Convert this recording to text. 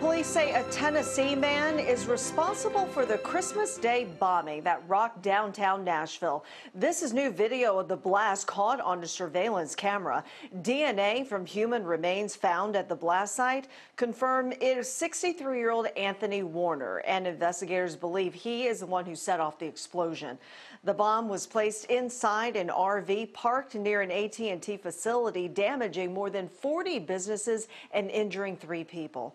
Police say a Tennessee man is responsible for the Christmas Day bombing that rocked downtown Nashville. This is new video of the blast caught on a surveillance camera. DNA from human remains found at the blast site confirm it is 63 year old Anthony Warner, and investigators believe he is the one who set off the explosion. The bomb was placed inside an RV parked near an AT&T facility, damaging more than 40 businesses and injuring three people.